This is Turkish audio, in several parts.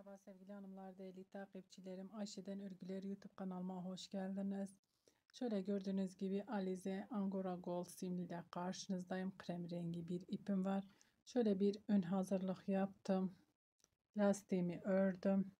Merhaba sevgili hanımlar, değerli takipçilerim. Ayşe'den Örgüler YouTube kanalıma hoş geldiniz. Şöyle gördüğünüz gibi Alize Angora Gold simliyle karşınızdayım. Krem rengi bir ipim var. Şöyle bir ön hazırlık yaptım. Lastiğimi ördüm.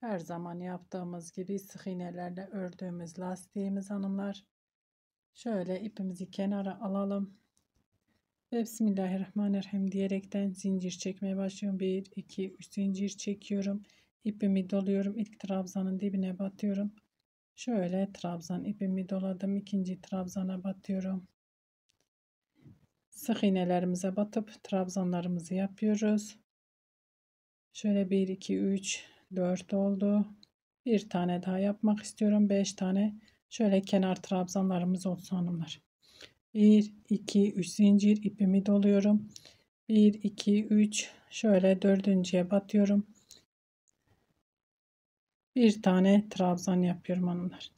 Her zaman yaptığımız gibi sık iğnelerle ördüğümüz lastiğimiz hanımlar. Şöyle ipimizi kenara alalım. Bismillahirrahmanirrahim diyerekten zincir çekmeye başlıyorum. 1, 2, 3 zincir çekiyorum. İpimi doluyorum. İlk trabzanın dibine batıyorum. Şöyle trabzan ipimi doladım. ikinci trabzana batıyorum. Sık iğnelerimize batıp trabzanlarımızı yapıyoruz. Şöyle 1, 2, 3, 4 oldu. Bir tane daha yapmak istiyorum. 5 tane. Şöyle kenar trabzanlarımız olsun hanımlar. 1 2 3 zincir ipimi doluyorum. 1 2 3 şöyle dördüncüye batıyorum. Bir tane trabzan yapıyorum hanımlar.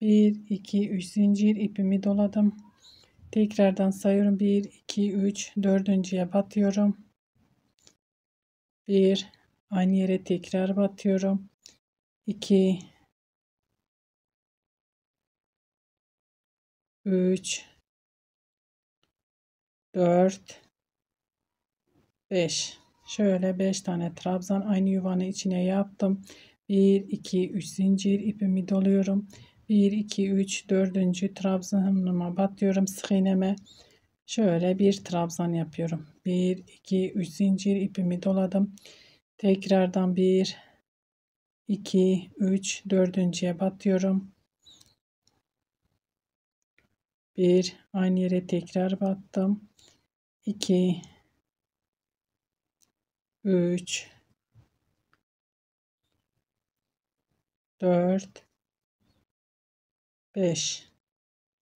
1 2 3 zincir ipimi doladım. Tekrardan sayıyorum. 1 2 3 dördüncüye batıyorum. Bir aynı yere tekrar batıyorum. 2 3 4 5 şöyle 5 tane trabzan aynı yuvanın içine yaptım 1 2 3 zincir ipimi doluyorum 1 2 3 4. trabzanıma batıyorum sık iğneme şöyle bir trabzan yapıyorum 1 2 3 zincir ipimi doladım tekrardan 1 2 3 4.ye batıyorum 1 aynı yere tekrar battım 2 3 4 5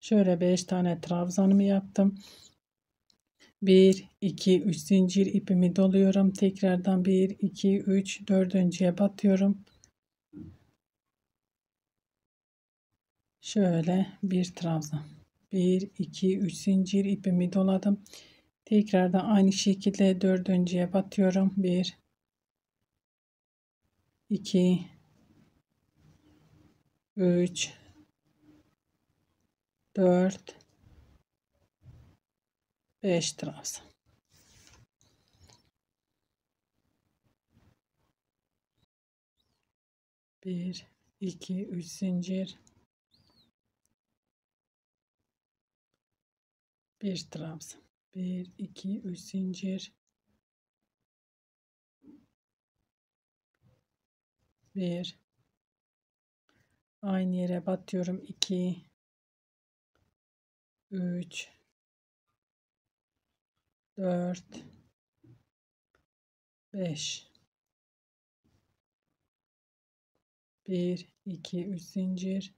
şöyle 5 tane trabzanımı yaptım 1 2 3 zincir ipimi doluyorum tekrardan 1 2 3 dördüncüye batıyorum şöyle bir trabzan 1 2 3 zincir ipimi doladım Tekrardan aynı şekilde dördüncüye batıyorum. Bir, iki, üç, dört, beş trabzan. Bir, iki, üç zincir. Bir trabzan. 1, 2, 3 zincir. 1. Aynı yere batıyorum. 2, 3, 4, 5. 1, 2, 3 zincir.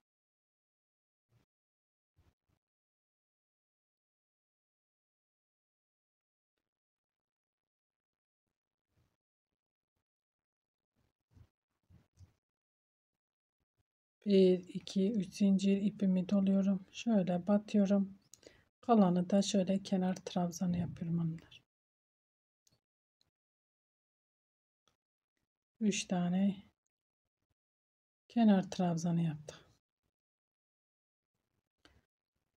1 2 3 zincir ipimi doluyorum. Şöyle batıyorum. Kalanı da şöyle kenar trabzanı yapıyorum onlar. 3 tane kenar trabzanı yaptım.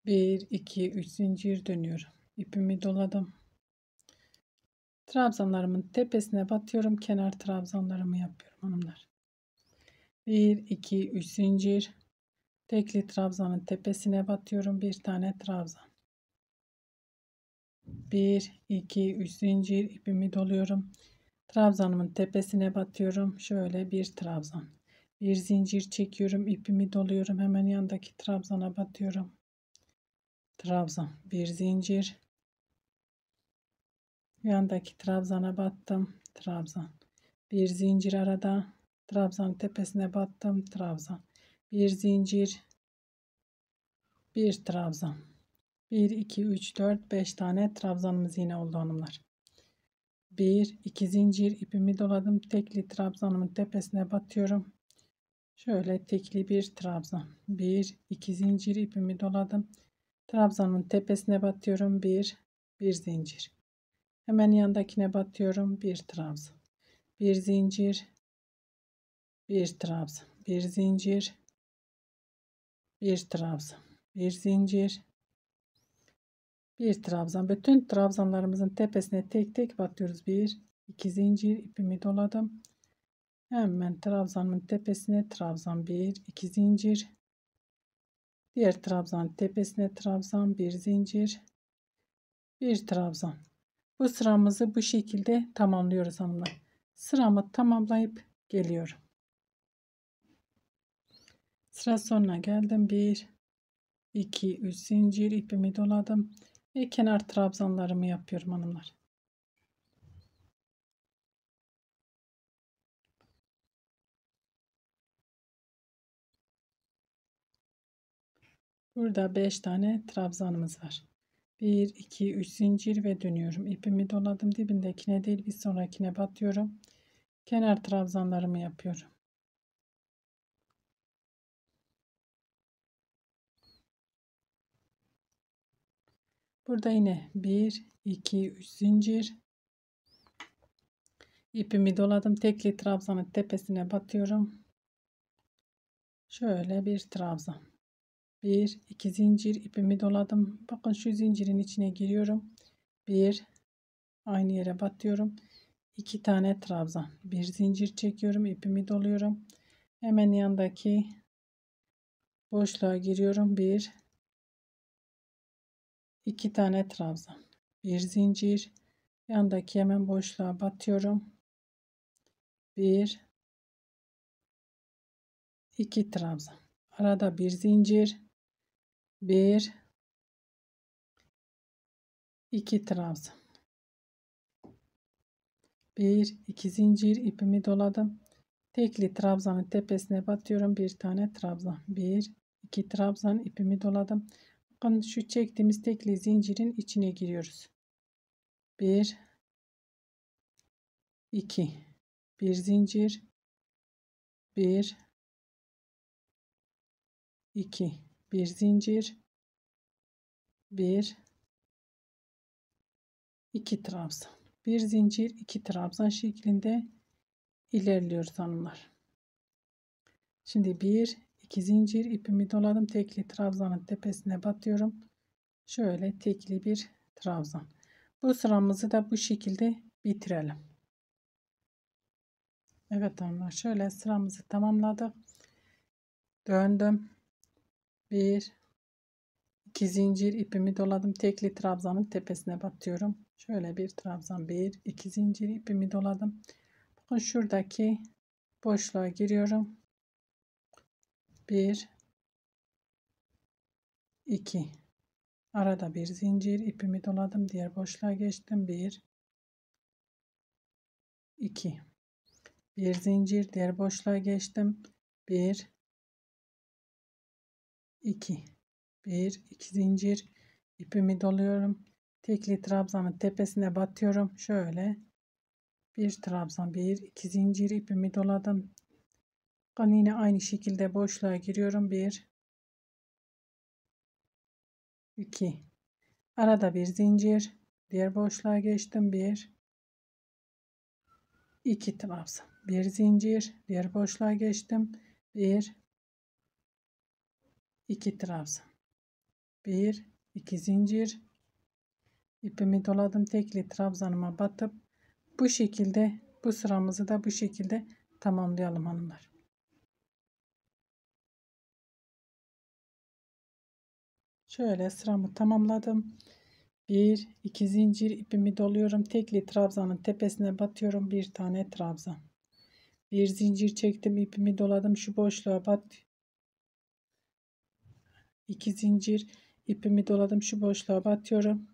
1 2 3 zincir dönüyorum. İpimi doladım. Trabzanlarımın tepesine batıyorum. Kenar trabzanlarımı yapıyorum hanımlar. 1 2 3 zincir tekli trabzanın tepesine batıyorum bir tane trabzan 1 2 3 zincir ipimi doluyorum trabzanımın tepesine batıyorum şöyle bir trabzan bir zincir çekiyorum ipimi doluyorum hemen yandaki trabzana batıyorum trabzan bir zincir yandaki trabzana battım trabzan bir zincir arada Trabzan tepesine battım. Trabzan. Bir zincir. Bir trabzan. 1, 2, 3, 4, 5 tane trabzanımız yine oldu hanımlar. 1, 2 zincir ipimi doladım. Tekli trabzanımın tepesine batıyorum. Şöyle tekli bir trabzan. 1, 2 zincir ipimi doladım. Trabzanımın tepesine batıyorum. 1, 1 zincir. Hemen yandakine batıyorum. 1 trabzan. 1 zincir bir trabzan, bir zincir, bir trabzan, bir zincir, bir trabzan. Bütün trabzanlarımızın tepesine tek tek batıyoruz. Bir, iki zincir ipimi doladım. Hemen trabzanın tepesine trabzan bir, iki zincir. Diğer trabzan tepesine trabzan bir zincir. Bir trabzan. Bu sıramızı bu şekilde tamamlıyoruz hanımlar. Sıramı tamamlayıp geliyorum. Sıra sonuna geldim. 1 2 3 zincir ipimi doladım ve kenar trabzanlarımı yapıyorum hanımlar. Burada 5 tane trabzanımız var. 1 2 3 zincir ve dönüyorum. İpimi doladım. Dibindekine değil bir sonrakine batıyorum. Kenar trabzanlarımı yapıyorum. Burada yine 1, 2, 3 zincir. İpimi doladım. Tekli trabzanın tepesine batıyorum. Şöyle bir trabzan. 1, 2 zincir ipimi doladım. Bakın şu zincirin içine giriyorum. 1, aynı yere batıyorum. 2 tane trabzan. Bir zincir çekiyorum. ipimi doluyorum. Hemen yandaki boşluğa giriyorum. 1, 2 tane trabzan, bir zincir, yandaki hemen boşluğa batıyorum. 1 2 trabzan. Arada bir zincir, 1 2 trabzan. 1 2 zincir ipimi doladım. Tekli trabzanın tepesine batıyorum. Bir tane trabzan. 1 2 trabzan ipimi doladım. Bakın şu çektiğimiz tekli zincirin içine giriyoruz. 1 2 bir zincir 1 2 bir zincir 1 2 trabzan bir zincir 2 trabzan şeklinde ilerliyoruz hanımlar. Şimdi 1 2 zincir ipimi doladım. Tekli trabzanın tepesine batıyorum. Şöyle tekli bir trabzan. Bu sıramızı da bu şekilde bitirelim. Evet hanımlar şöyle sıramızı tamamladık. Döndüm. 1 2 zincir ipimi doladım. Tekli trabzanın tepesine batıyorum. Şöyle bir trabzan 1 2 zincir ipimi doladım. Bakın şuradaki boşluğa giriyorum. 1 2 arada bir zincir ipimi doladım diğer boşluğa geçtim 1 2 bir zincir diğer boşluğa geçtim 1 2 1 2 zincir ipimi doluyorum tekli trabzanın tepesine batıyorum şöyle bir trabzan bir iki zincir ipimi doladım ben yine aynı şekilde boşluğa giriyorum. 1 2 Arada bir zincir. Diğer boşluğa geçtim. 1 2 trabzan. Bir zincir. Diğer boşluğa geçtim. 1 2 trabzan. 1 2 zincir. İpimi doladım. Tekli trabzanıma batıp bu şekilde bu sıramızı da bu şekilde tamamlayalım hanımlar. Şöyle sıramı tamamladım. Bir iki zincir ipimi doluyorum. Tekli trabzanın tepesine batıyorum. Bir tane trabzan. Bir zincir çektim. ipimi doladım. Şu boşluğa bat. İki zincir ipimi doladım. Şu boşluğa batıyorum.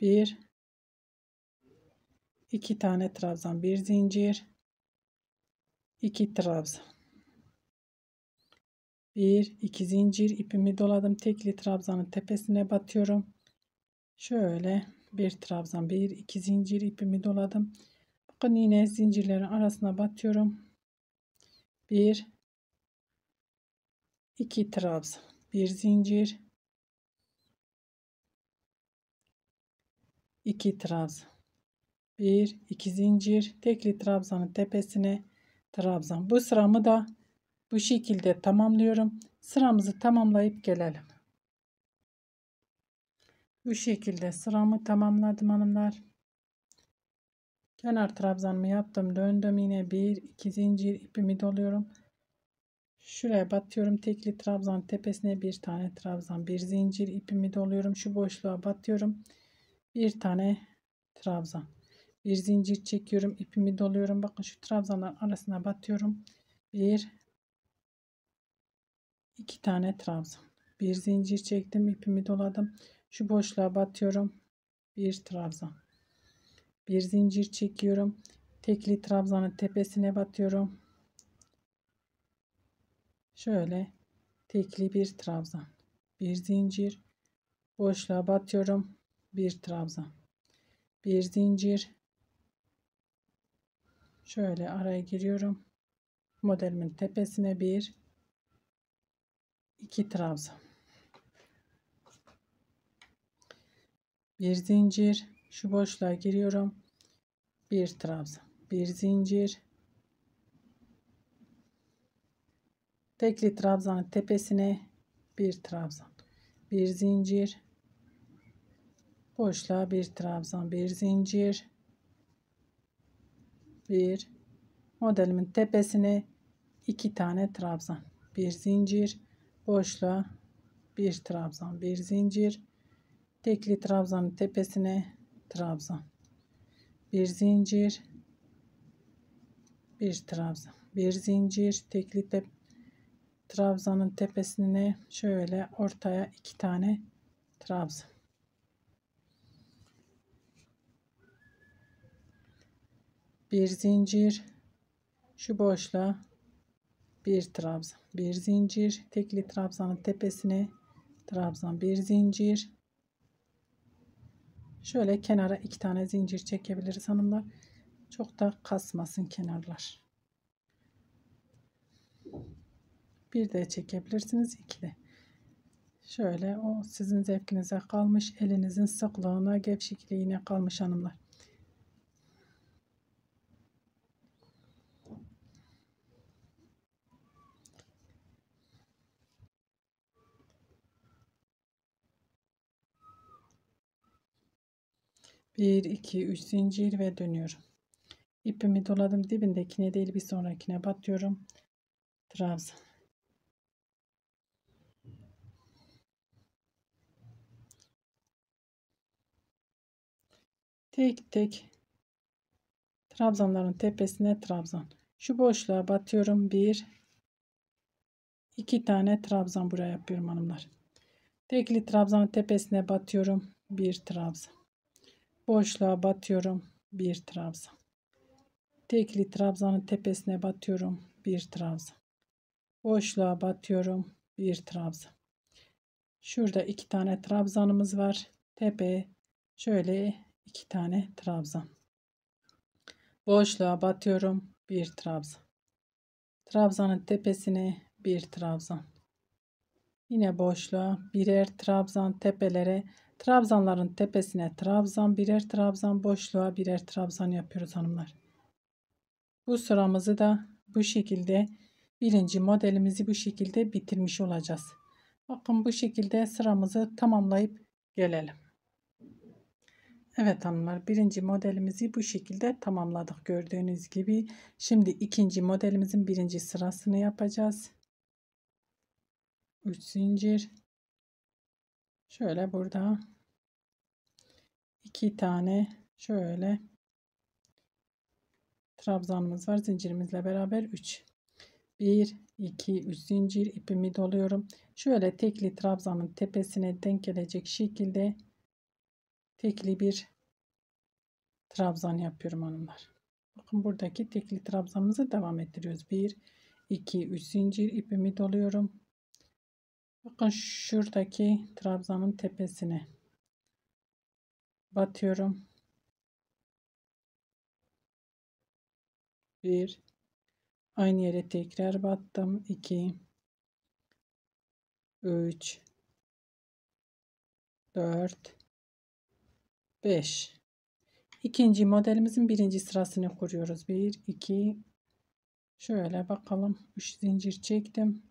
Bir iki tane trabzan. Bir zincir. iki trabzan. 1 2 zincir ipimi doladım. Tekli trabzanın tepesine batıyorum. Şöyle bir trabzan 1 2 zincir ipimi doladım. Bakın yine zincirlerin arasına batıyorum. 1 2 trabzan, 1 zincir 2 trabzan 1 2 zincir tekli trabzanın tepesine trabzan. Bu sıramı da bu şekilde tamamlıyorum. Sıramızı tamamlayıp gelelim. Bu şekilde sıramı tamamladım hanımlar. Kenar trabzanımı yaptım. Döndüm yine bir iki zincir ipimi doluyorum. Şuraya batıyorum. Tekli trabzan tepesine bir tane trabzan bir zincir ipimi doluyorum. Şu boşluğa batıyorum. Bir tane trabzan. Bir zincir çekiyorum. ipimi doluyorum. Bakın şu trabzanlar arasına batıyorum. Bir 2 tane trabzan. Bir zincir çektim, ipimi doladım. Şu boşluğa batıyorum. Bir trabzan. Bir zincir çekiyorum. Tekli trabzanın tepesine batıyorum. Şöyle tekli bir trabzan. Bir zincir. Boşluğa batıyorum. Bir trabzan. Bir zincir. Şöyle araya giriyorum. Modelimin tepesine bir 2 trabzan. Bir zincir. Şu boşluğa giriyorum. Bir trabzan. Bir zincir. Tekli trabzanın tepesine bir trabzan. Bir zincir. Boşluğa bir trabzan. Bir zincir. Bir. Modelimin tepesine iki tane trabzan. Bir zincir boşluğa bir trabzan bir zincir tekli trabzanın tepesine trabzan bir zincir bir trabzan bir zincir tekli tep trabzanın tepesine şöyle ortaya iki tane trabzan bir zincir şu boşluğa bir trabzan bir zincir tekli trabzanın tepesine trabzan bir zincir şöyle kenara iki tane zincir çekebiliriz hanımlar çok da kasmasın kenarlar bir de çekebilirsiniz ikili. şöyle o sizin zevkinize kalmış elinizin sıklığına gevşekliğine kalmış hanımlar 1 2 3 zincir ve dönüyorum İpimi doladım dibindekine değil bir sonrakine batıyorum trabzan tek tek trabzanların tepesine trabzan şu boşluğa batıyorum bir iki tane trabzan buraya yapıyorum hanımlar tekli trabzanın tepesine batıyorum bir trabzan boşluğa batıyorum bir trabzan tekli trabzanın tepesine batıyorum bir trabzan boşluğa batıyorum bir trabzan şurada iki tane trabzanımız var tepe şöyle iki tane trabzan boşluğa batıyorum bir trabzan trabzanın tepesine bir trabzan yine boşluğa birer trabzan tepelere Trabzanların tepesine trabzan birer trabzan boşluğa birer trabzan yapıyoruz hanımlar. Bu sıramızı da bu şekilde birinci modelimizi bu şekilde bitirmiş olacağız. Bakın bu şekilde sıramızı tamamlayıp gelelim. Evet hanımlar birinci modelimizi bu şekilde tamamladık gördüğünüz gibi. Şimdi ikinci modelimizin birinci sırasını yapacağız. 3 zincir Şöyle burada iki tane şöyle trabzanımız var. Zincirimizle beraber 3. 1, 2, 3 zincir ipimi doluyorum. Şöyle tekli trabzanın tepesine denk gelecek şekilde tekli bir trabzan yapıyorum hanımlar. Bakın buradaki tekli trabzanımızı devam ettiriyoruz. 1, 2, 3 zincir ipimi doluyorum. Bakın şuradaki trabzanın tepesine batıyorum. 1 aynı yere tekrar battım. 2 3 4 5 İkinci modelimizin birinci sırasını kuruyoruz. 1 2 şöyle bakalım. 3 zincir çektim.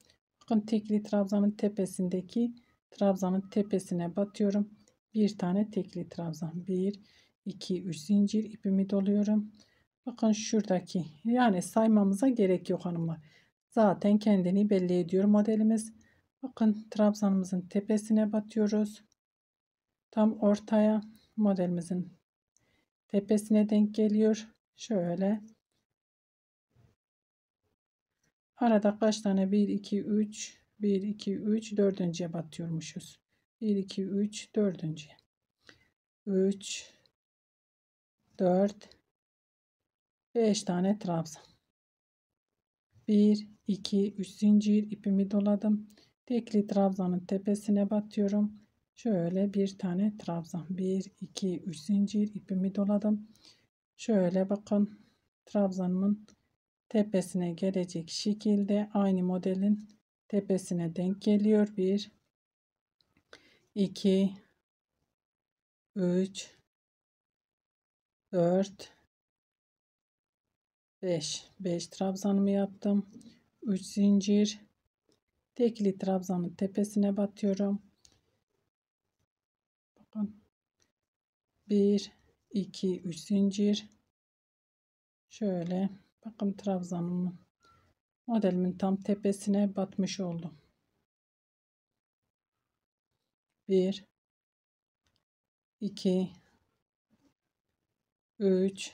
Coşkun tekli trabzanın tepesindeki trabzanın tepesine batıyorum. Bir tane tekli trabzan. 1, 2, 3 zincir ipimi doluyorum. Bakın şuradaki yani saymamıza gerek yok hanımlar. Zaten kendini belli ediyor modelimiz. Bakın trabzanımızın tepesine batıyoruz. Tam ortaya modelimizin tepesine denk geliyor. Şöyle Arada kaç tane? 1, 2, 3, 1, 2, 3, 4. batıyormuşuz. 1, 2, 3, 4. 3, 4, 5 tane trabzan. 1, 2, 3 zincir ipimi doladım. Tekli trabzanın tepesine batıyorum. Şöyle bir tane trabzan. 1, 2, 3 zincir ipimi doladım. Şöyle bakın trabzanımın tepesine gelecek şekilde aynı modelin tepesine denk geliyor. 1 2 3 4 5 5 trabzanımı yaptım. 3 zincir tekli trabzanın tepesine batıyorum. Bakın. 1 2 3 zincir şöyle Bakın trabzanımın modelimin tam tepesine batmış oldum. 1 2 3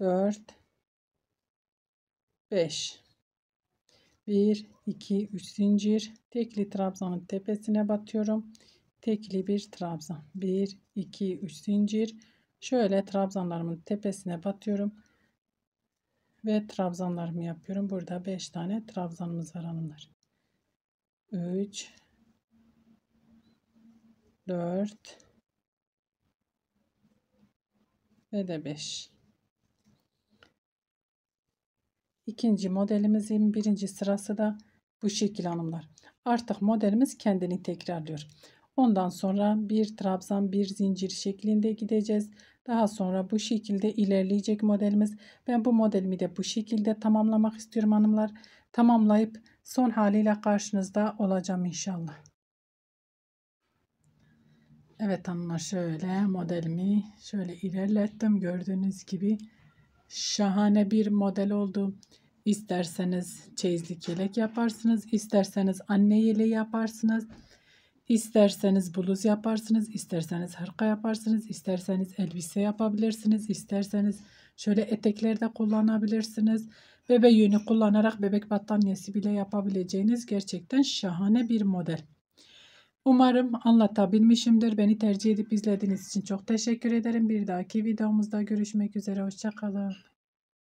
4 5 1 2 3 zincir tekli trabzanın tepesine batıyorum. Tekli bir trabzan. 1 2 3 zincir. Şöyle trabzanlarımın tepesine batıyorum ve trabzanlarımı yapıyorum. Burada 5 tane trabzanımız var hanımlar. 3 4 ve de 5. İkinci modelimizin birinci sırası da bu şekil hanımlar. Artık modelimiz kendini tekrarlıyor. Ondan sonra bir trabzan bir zincir şeklinde gideceğiz. Daha sonra bu şekilde ilerleyecek modelimiz. Ben bu modelimi de bu şekilde tamamlamak istiyorum hanımlar. Tamamlayıp son haliyle karşınızda olacağım inşallah. Evet hanımlar şöyle modelimi şöyle ilerlettim. Gördüğünüz gibi şahane bir model oldu. İsterseniz çeyizlik yelek yaparsınız. isterseniz anne yeleği yaparsınız. İsterseniz bluz yaparsınız, isterseniz hırka yaparsınız, isterseniz elbise yapabilirsiniz, isterseniz şöyle eteklerde kullanabilirsiniz. Bebe yünü kullanarak bebek battaniyesi bile yapabileceğiniz gerçekten şahane bir model. Umarım anlatabilmişimdir. Beni tercih edip izlediğiniz için çok teşekkür ederim. Bir dahaki videomuzda görüşmek üzere. Hoşçakalın.